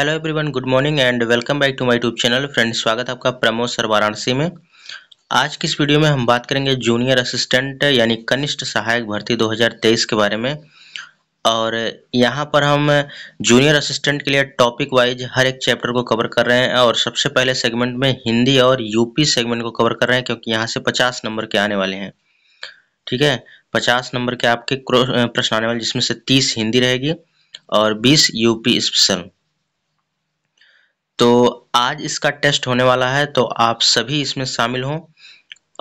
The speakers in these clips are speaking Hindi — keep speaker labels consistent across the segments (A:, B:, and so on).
A: hello everyone good morning and welcome back to my YouTube channel friend स्वागत है आपका प्रमोद सर वाराणसी में आज की इस वीडियो में हम बात करेंगे जूनियर असिस्टेंट यानी कनिष्ठ सहायक भर्ती 2023 के बारे में और यहाँ पर हम जूनियर असिस्टेंट के लिए टॉपिक वाइज हर एक चैप्टर को कवर कर रहे हैं और सबसे पहले सेगमेंट में हिंदी और यूपी सेगमेंट को कवर कर रहे हैं क्योंकि यहाँ से पचास नंबर के आने वाले हैं ठीक है पचास नंबर के आपके प्रश्न आने वाले जिसमें से तीस हिंदी रहेगी और बीस यूपी स्पेशल तो आज इसका टेस्ट होने वाला है तो आप सभी इसमें शामिल हों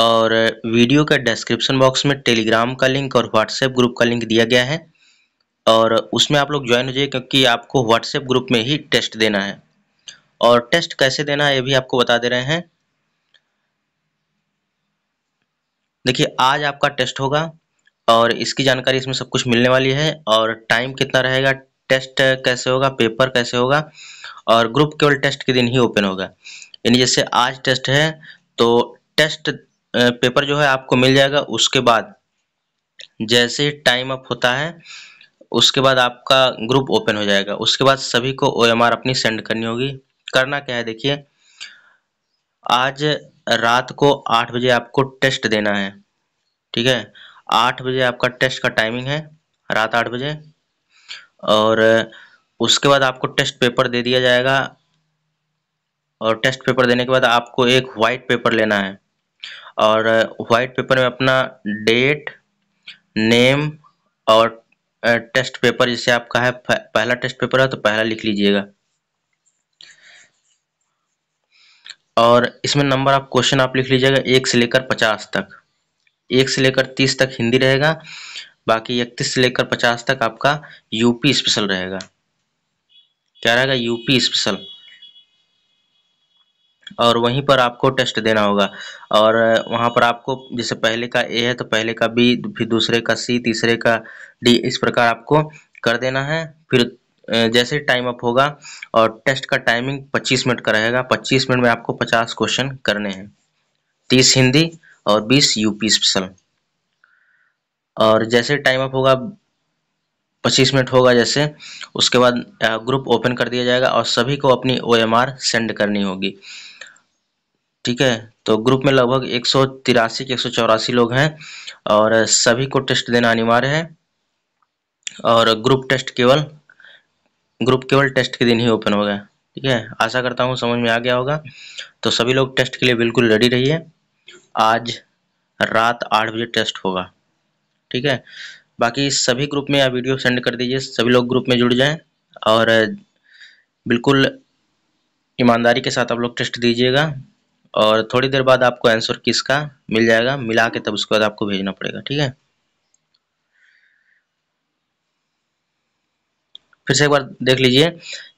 A: और वीडियो के डिस्क्रिप्शन बॉक्स में टेलीग्राम का लिंक और व्हाट्सएप ग्रुप का लिंक दिया गया है और उसमें आप लोग ज्वाइन हो जाइए क्योंकि आपको व्हाट्सएप ग्रुप में ही टेस्ट देना है और टेस्ट कैसे देना है ये भी आपको बता दे रहे हैं देखिए आज आपका टेस्ट होगा और इसकी जानकारी इसमें सब कुछ मिलने वाली है और टाइम कितना रहेगा टेस्ट कैसे होगा पेपर कैसे होगा और ग्रुप केवल टेस्ट के दिन ही ओपन होगा यानी जैसे आज टेस्ट है तो टेस्ट पेपर जो है आपको मिल जाएगा उसके बाद जैसे ही टाइम अप होता है उसके बाद आपका ग्रुप ओपन हो जाएगा उसके बाद सभी को ओ अपनी सेंड करनी होगी करना क्या है देखिए आज रात को आठ बजे आपको टेस्ट देना है ठीक है आठ बजे आपका टेस्ट का टाइमिंग है रात आठ बजे और उसके बाद आपको टेस्ट पेपर दे दिया जाएगा और टेस्ट पेपर देने के बाद आपको एक वाइट पेपर लेना है और वाइट पेपर में अपना डेट नेम और टेस्ट पेपर जिसे आपका है पहला टेस्ट पेपर है तो पहला लिख लीजिएगा और इसमें नंबर आप क्वेश्चन आप लिख लीजिएगा एक से लेकर पचास तक एक से लेकर तीस तक हिंदी रहेगा बाकी इकतीस से लेकर पचास तक आपका यूपी स्पेशल रहेगा क्या रहेगा यूपी स्पेशल और वहीं पर आपको टेस्ट देना होगा और वहाँ पर आपको जैसे पहले का ए है तो पहले का बी फिर दूसरे का सी तीसरे का डी इस प्रकार आपको कर देना है फिर जैसे टाइम अप होगा और टेस्ट का टाइमिंग 25 मिनट का रहेगा 25 मिनट में आपको 50 क्वेश्चन करने हैं 30 हिंदी और 20 यूपी स्पेशल और जैसे टाइम अप होगा पच्चीस मिनट होगा जैसे उसके बाद ग्रुप ओपन कर दिया जाएगा और सभी को अपनी ओ सेंड करनी होगी ठीक है तो ग्रुप में लगभग एक सौ तिरासी के एक सौ चौरासी लोग हैं और सभी को टेस्ट देना अनिवार्य है और ग्रुप टेस्ट केवल ग्रुप केवल टेस्ट के दिन ही ओपन होगा ठीक है आशा करता हूँ समझ में आ गया होगा तो सभी लोग टेस्ट के लिए बिल्कुल रेडी रहिए आज रात आठ बजे टेस्ट होगा ठीक है बाकी सभी ग्रुप में आप वीडियो सेंड कर दीजिए सभी लोग ग्रुप में जुड़ जाएं और बिल्कुल ईमानदारी के साथ आप लोग टेस्ट दीजिएगा और थोड़ी देर बाद आपको आंसर किसका मिल जाएगा मिला के तब उसके बाद आपको भेजना पड़ेगा ठीक है फिर से एक बार देख लीजिए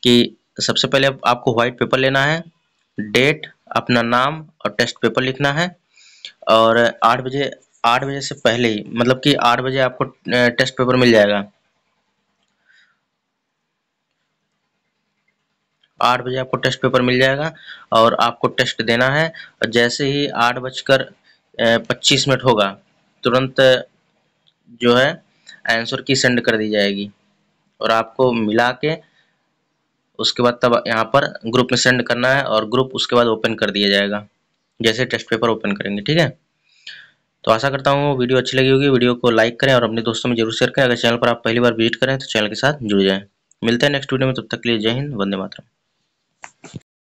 A: कि सबसे पहले आपको व्हाइट पेपर लेना है डेट अपना नाम और टेस्ट पेपर लिखना है और आठ बजे आठ बजे से पहले ही मतलब कि आठ बजे आपको टेस्ट पेपर मिल जाएगा आठ बजे आपको टेस्ट पेपर मिल जाएगा और आपको टेस्ट देना है और जैसे ही आठ बजकर पच्चीस मिनट होगा तुरंत जो है आंसर की सेंड कर दी जाएगी और आपको मिला के उसके बाद तब यहाँ पर ग्रुप में सेंड करना है और ग्रुप उसके बाद ओपन कर दिया जाएगा जैसे टेस्ट पेपर ओपन करेंगे ठीक है तो आशा करता हूँ वीडियो अच्छी लगी होगी वीडियो को लाइक करें और अपने दोस्तों में जरूर शेयर करें अगर चैनल पर आप पहली बार विजिट करें तो चैनल के साथ जुड़ जाएं मिलते हैं नेक्स्ट वीडियो में तब तक के लिए जय हिंद वंदे मातरम